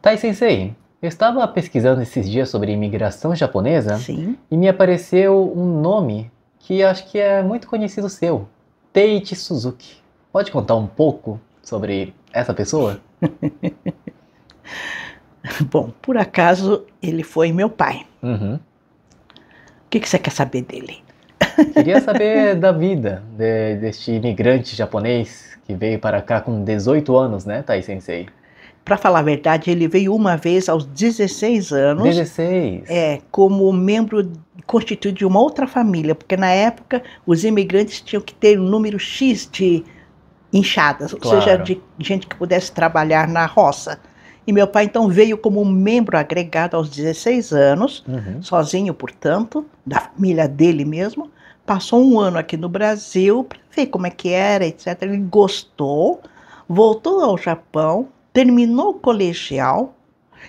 Tai Sensei, eu estava pesquisando esses dias sobre imigração japonesa Sim. e me apareceu um nome que acho que é muito conhecido seu, Teichi Suzuki. Pode contar um pouco sobre essa pessoa? Bom, por acaso ele foi meu pai. Uhum. O que, que você quer saber dele? Queria saber da vida de, deste imigrante japonês que veio para cá com 18 anos, né, Tai Sensei? Para falar a verdade, ele veio uma vez aos 16 anos. 16. É, como membro constituído de uma outra família, porque na época os imigrantes tinham que ter um número X de inchadas, claro. ou seja, de gente que pudesse trabalhar na roça. E meu pai então veio como membro agregado aos 16 anos, uhum. sozinho, portanto, da família dele mesmo. Passou um ano aqui no Brasil para ver como é que era, etc. Ele gostou, voltou ao Japão, terminou o colegial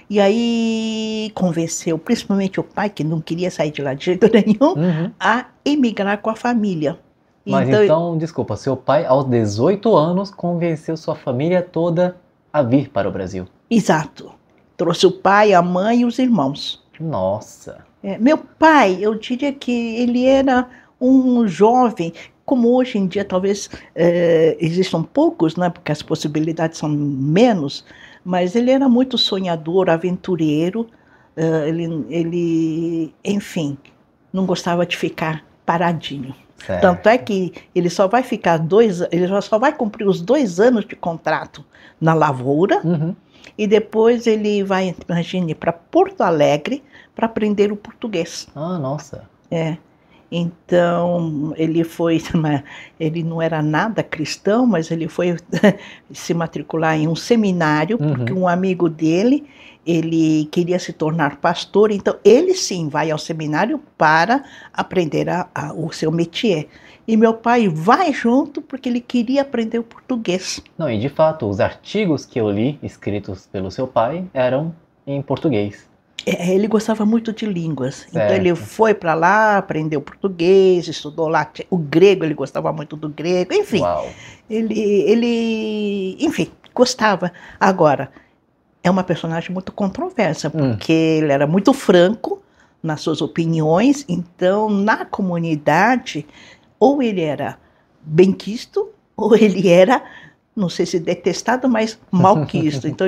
e aí convenceu, principalmente o pai, que não queria sair de lá de jeito nenhum, uhum. a emigrar com a família. Mas então, então, desculpa, seu pai aos 18 anos convenceu sua família toda a vir para o Brasil. Exato. Trouxe o pai, a mãe e os irmãos. Nossa. É, meu pai, eu diria que ele era um jovem como hoje em dia talvez é, existam poucos, né, porque as possibilidades são menos, mas ele era muito sonhador, aventureiro, eh, ele, ele, enfim, não gostava de ficar paradinho. Certo. Tanto é que ele só vai ficar dois, ele só vai cumprir os dois anos de contrato na lavoura uhum. e depois ele vai, imagine, para Porto Alegre para aprender o português. Ah, nossa. É. Então, ele foi, ele não era nada cristão, mas ele foi se matricular em um seminário, uhum. porque um amigo dele, ele queria se tornar pastor, então ele sim vai ao seminário para aprender a, a, o seu métier. E meu pai vai junto porque ele queria aprender o português. Não, e de fato, os artigos que eu li, escritos pelo seu pai, eram em português. É, é, ele gostava muito de línguas. Certo. Então ele foi para lá, aprendeu português, estudou lá o grego, ele gostava muito do grego, enfim. Ele ele, enfim, gostava. Agora é uma personagem muito controversa, hum. porque hum. ele era muito franco nas suas opiniões, então na comunidade ou ele era benquisto ou ele era não sei se detestado, mas malquisto. Então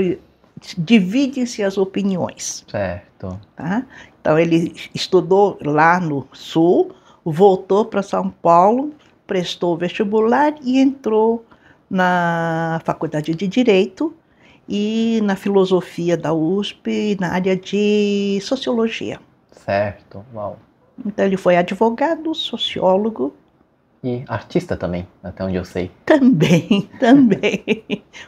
dividem-se as opiniões. Certo. Tá? Então ele estudou lá no Sul, voltou para São Paulo, prestou o vestibular e entrou na Faculdade de Direito e na filosofia da USP na área de sociologia. Certo, uau. Então ele foi advogado, sociólogo. E artista também, até onde eu sei. Também, também.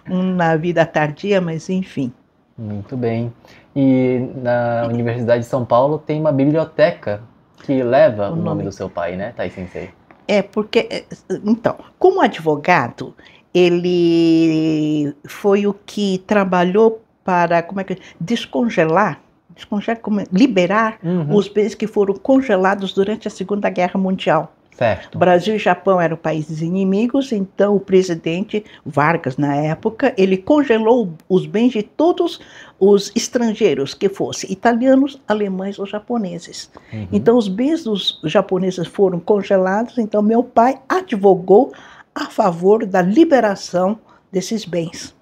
um na vida tardia, mas enfim. Muito bem. E na Universidade de São Paulo tem uma biblioteca que leva o, nome, o nome do seu pai, né, Tai Sensei? É, porque, é, então, como advogado, ele foi o que trabalhou para, como é que, descongelar, descongelar, é, liberar uhum. os bens que foram congelados durante a Segunda Guerra Mundial. Certo. Brasil e Japão eram países inimigos, então o presidente Vargas, na época, ele congelou os bens de todos os estrangeiros que fossem italianos, alemães ou japoneses. Uhum. Então os bens dos japoneses foram congelados, então meu pai advogou a favor da liberação desses bens.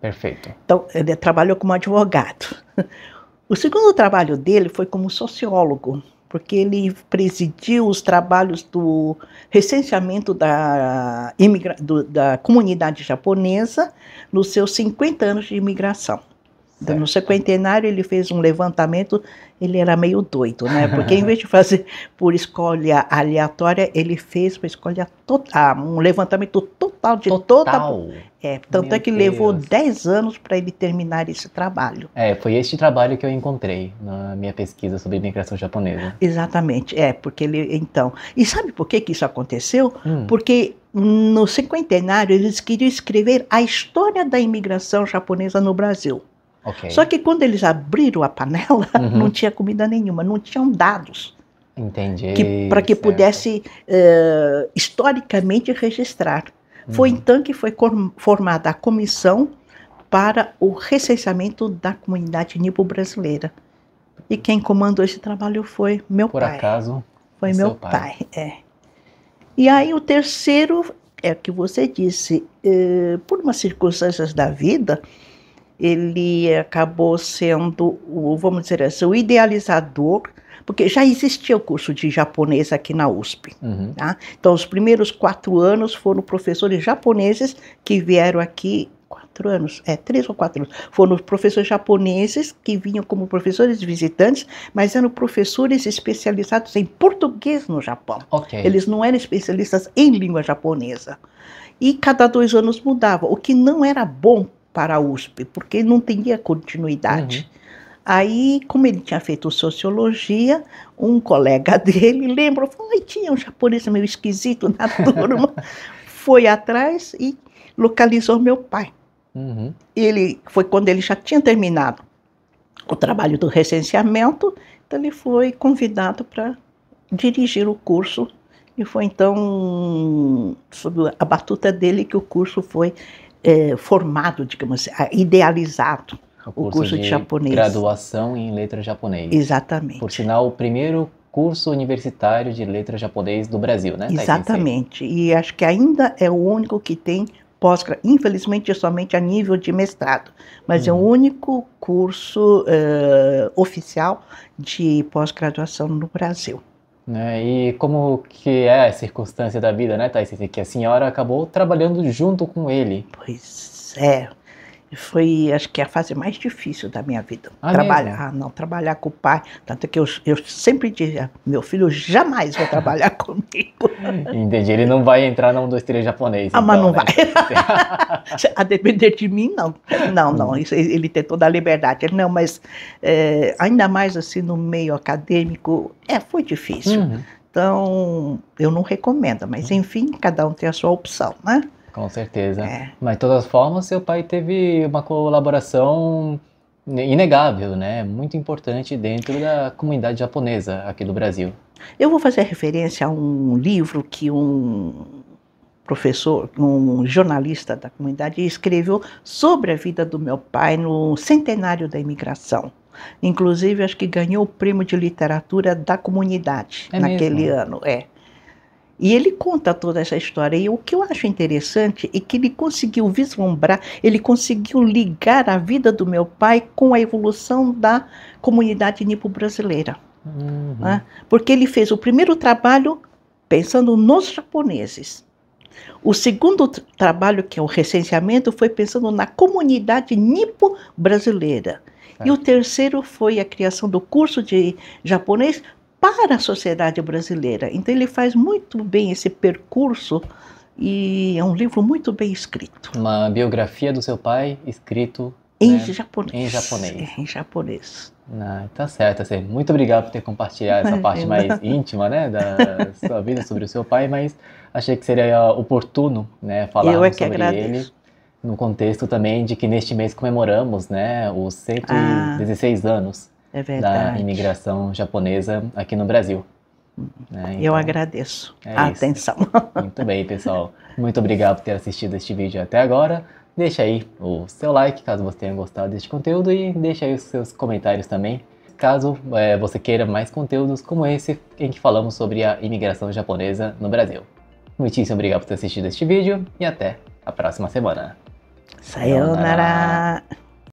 Perfeito. Então ele trabalhou como advogado. O segundo trabalho dele foi como sociólogo porque ele presidiu os trabalhos do recenseamento da, da comunidade japonesa nos seus 50 anos de imigração no sequentenário, ele fez um levantamento, ele era meio doido, né? Porque em vez de fazer por escolha aleatória, ele fez uma escolha total, ah, um levantamento total de total. toda. É, tanto é Meu é que Deus. levou 10 anos para ele terminar esse trabalho. É, foi este trabalho que eu encontrei na minha pesquisa sobre imigração japonesa. Exatamente, é, porque ele então. E sabe por que, que isso aconteceu? Hum. Porque no cinquentenário eles queriam escrever a história da imigração japonesa no Brasil. Okay. Só que quando eles abriram a panela, uhum. não tinha comida nenhuma, não tinham dados. Entendi. Para que pudesse uh, historicamente registrar. Uhum. Foi então que foi formada a comissão para o recenseamento da comunidade nipo brasileira. E quem comandou esse trabalho foi meu Por pai. Por acaso? Foi meu pai. pai. É. E aí o terceiro é o que você disse, eh, por umas circunstâncias da vida, ele acabou sendo o, vamos dizer assim, o idealizador, porque já existia o curso de japonês aqui na USP. Uhum. Tá? Então, os primeiros quatro anos foram professores japoneses que vieram aqui quatro anos, é, três ou quatro anos, foram professores japoneses que vinham como professores visitantes, mas eram professores especializados em português no Japão. Okay. Eles não eram especialistas em língua japonesa. E cada dois anos mudava, o que não era bom para a USP, porque não tinha continuidade. Uhum. Aí, como ele tinha feito sociologia, um colega dele lembrou, falou, tinha um japonês meio esquisito na turma, foi atrás e localizou meu pai. Uhum. Ele foi quando ele já tinha terminado o trabalho do recenseamento, então ele foi convidado para dirigir o curso e foi então sob a batuta dele que o curso foi é, formado, digamos, idealizado o curso, o curso de, de, japonês. Graduação em letras japonês. Exatamente. Por sinal, o primeiro curso universitário de letras japonês do Brasil, né? Exatamente. E acho que ainda é o único que tem pós infelizmente somente a nível de mestrado, mas é o uhum. único curso uh, oficial de pós-graduação no Brasil. Né? E como que é a circunstância da vida, né, Thais? Que a senhora acabou trabalhando junto com ele. Pois é foi, acho que, a fase mais difícil da minha vida. Ah, trabalhar, mesmo? não, trabalhar com o pai. Tanto que eu, eu sempre dizia, meu filho jamais vai trabalhar comigo. Entendi, ele não vai entrar num, dois, três japonês. Ah, então, mas não né? vai. a depender de mim, não. Não, não, hum. isso, ele tem toda a liberdade. Ele, não, mas é, ainda mais assim no meio acadêmico, é, foi difícil. Uhum. Então, eu não recomendo, mas uhum. enfim, cada um tem a sua opção, né? Com certeza. É. Mas, de todas formas, seu pai teve uma colaboração inegável, né? Muito importante dentro da comunidade japonesa aqui do Brasil. Eu vou fazer referência a um livro que um professor, um jornalista da comunidade escreveu sobre a vida do meu pai no centenário da imigração. Inclusive, acho que ganhou o prêmio de literatura da comunidade é naquele mesmo? ano. É. E ele conta toda essa história. E o que eu acho interessante é que ele conseguiu vislumbrar, ele conseguiu ligar a vida do meu pai com a evolução da comunidade nipo-brasileira. Uhum. Né? Porque ele fez o primeiro trabalho pensando nos japoneses. O segundo trabalho, que é o recenseamento, foi pensando na comunidade nipo-brasileira. É. E o terceiro foi a criação do curso de japonês para a sociedade brasileira. Então ele faz muito bem esse percurso e é um livro muito bem escrito. Uma biografia do seu pai escrito em né, japonês. Em japonês. É, em japonês. Ah, tá certo, assim, muito obrigado por ter compartilhado essa parte mais íntima, né, da sua vida sobre o seu pai, mas achei que seria oportuno, né, falar é sobre agradeço. ele no contexto também de que neste mês comemoramos, né, os 116 ah. anos é da imigração japonesa aqui no Brasil. Né? Então, Eu agradeço é a isso. atenção. Muito bem, pessoal. Muito obrigado por ter assistido este vídeo até agora. Deixa aí o seu like caso você tenha gostado deste conteúdo e deixa aí os seus comentários também caso é, você queira mais conteúdos como esse em que falamos sobre a imigração japonesa no Brasil. Muitíssimo obrigado por ter assistido este vídeo e até a próxima semana. Sayonara! Sayonara.